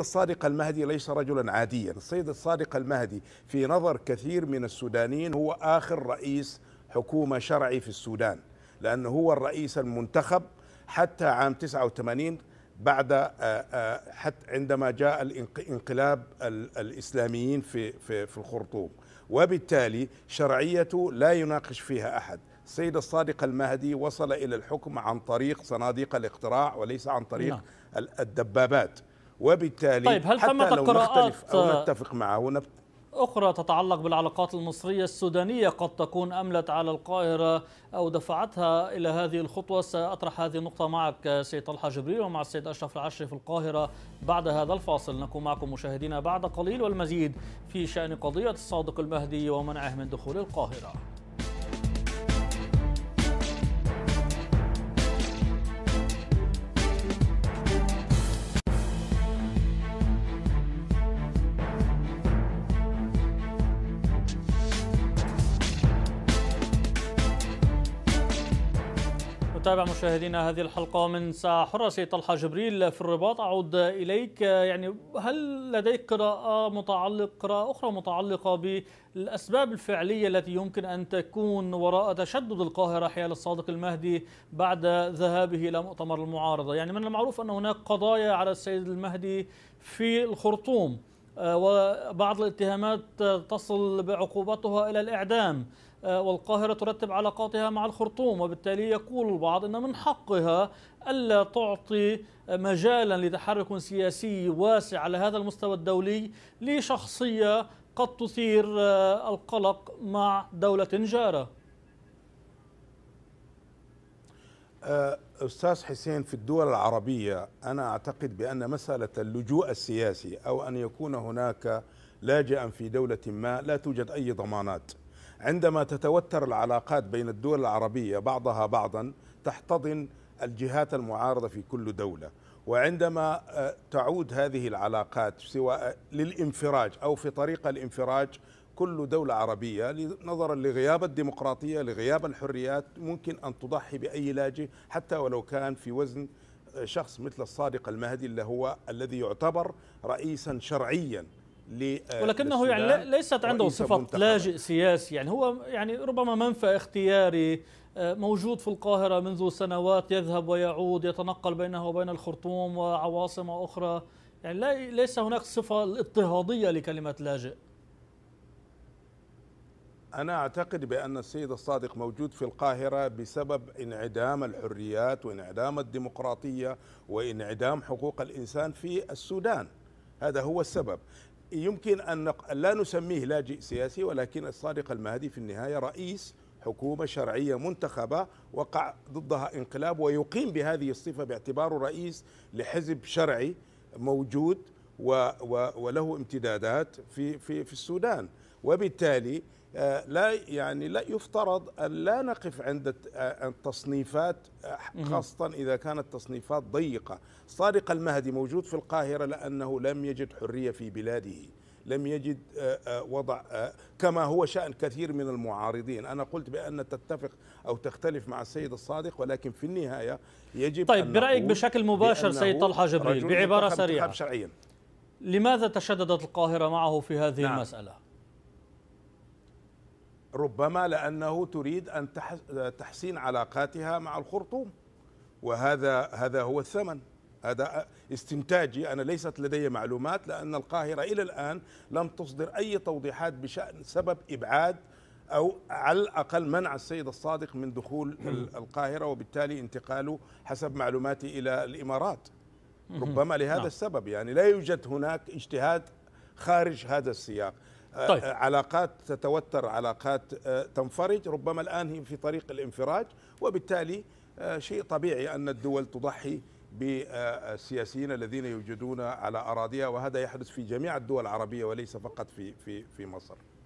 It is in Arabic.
الصادق المهدي ليس رجلا عاديا السيد الصادق المهدي في نظر كثير من السودانيين هو آخر رئيس حكومة شرعي في السودان لأنه هو الرئيس المنتخب حتى عام 89 بعد آه، آه، حتى عندما جاء انقلاب الإسلاميين في, في, في الخرطوم وبالتالي شرعيته لا يناقش فيها أحد السيد الصادق المهدي وصل إلى الحكم عن طريق صناديق الاقتراع وليس عن طريق نعم. الدبابات وبالتالي طيب هل حتى لو نختلف أو آه، نتفق معه نبت... أخرى تتعلق بالعلاقات المصرية السودانية قد تكون أملت على القاهرة أو دفعتها إلى هذه الخطوة سأطرح هذه النقطة معك سيد طلحة جبريل ومع السيد أشرف العشري في القاهرة بعد هذا الفاصل نكون معكم مشاهدينا بعد قليل والمزيد في شأن قضية الصادق المهدي ومنعه من دخول القاهرة نتابع مشاهدينا هذه الحلقة من ساعة حرة سيد طلحة جبريل في الرباط أعود إليك يعني هل لديك قراءة متعلقة قراءة أخرى متعلقة بالأسباب الفعلية التي يمكن أن تكون وراء تشدد القاهرة حيال الصادق المهدي بعد ذهابه إلى مؤتمر المعارضة يعني من المعروف أن هناك قضايا على السيد المهدي في الخرطوم آه، وبعض الاتهامات آه، تصل بعقوبتها إلى الإعدام آه، والقاهرة ترتب علاقاتها مع الخرطوم وبالتالي يقول البعض أن من حقها ألا تعطي مجالا لتحرك سياسي واسع على هذا المستوى الدولي لشخصية قد تثير القلق مع دولة جارة آه، استاذ حسين في الدول العربيه انا اعتقد بان مساله اللجوء السياسي او ان يكون هناك لاجئا في دوله ما لا توجد اي ضمانات عندما تتوتر العلاقات بين الدول العربيه بعضها بعضا تحتضن الجهات المعارضه في كل دوله وعندما آه، تعود هذه العلاقات سواء للانفراج او في طريق الانفراج كل دولة عربية نظرا لغياب الديمقراطية لغياب الحريات ممكن أن تضحي بأي لاجئ حتى ولو كان في وزن شخص مثل الصادق المهدي اللي هو الذي يعتبر رئيسا شرعيا آه، ولكنه يعني ليست عنده صفة لاجئ سياسي يعني هو يعني ربما منفى اختياري آه، موجود في القاهرة منذ سنوات يذهب ويعود يتنقل بينه وبين الخرطوم وعواصم أخرى يعني ليس هناك صفة الاضطهادية لكلمة لاجئ أنا أعتقد بأن السيد الصادق موجود في القاهرة بسبب انعدام الحريات وانعدام الديمقراطية وانعدام حقوق الإنسان في السودان هذا هو السبب يمكن أن لا نسميه لاجئ سياسي ولكن الصادق المهدي في النهاية رئيس حكومة شرعية منتخبة وقع ضدها انقلاب ويقيم بهذه الصفة باعتباره رئيس لحزب شرعي موجود وله امتدادات في في في السودان وبالتالي آه، لا يعني لا يفترض ان لا نقف عند التصنيفات آه، آه، خاصه اذا كانت تصنيفات ضيقه، صادق المهدي موجود في القاهره لانه لم يجد حريه في بلاده، لم يجد وضع كما هو شان كثير من المعارضين، انا قلت بان تتفق او تختلف مع السيد الصادق ولكن في النهايه يجب طيب برايك بشكل مباشر سيد طلحه جبريل بعباره سريعه لماذا تشددت القاهرة معه في هذه نعم. المسألة؟ ربما لأنه تريد أن تحسين علاقاتها مع الخرطوم وهذا هذا هو الثمن هذا استنتاجي أنا ليست لدي معلومات لأن القاهرة إلى الآن لم تصدر أي توضيحات بشأن سبب إبعاد أو على الأقل منع السيد الصادق من دخول القاهرة وبالتالي انتقاله حسب معلوماتي إلى الإمارات ربما لهذا نعم. السبب يعني لا يوجد هناك اجتهاد خارج هذا السياق آه، طيب. آه، علاقات تتوتر علاقات آه، تنفرج ربما الآن هي في طريق الانفراج وبالتالي شيء طبيعي أن الدول تضحي بالسياسيين الذين يوجدون على أراضيها وهذا يحدث في جميع الدول العربية وليس فقط في, في, في مصر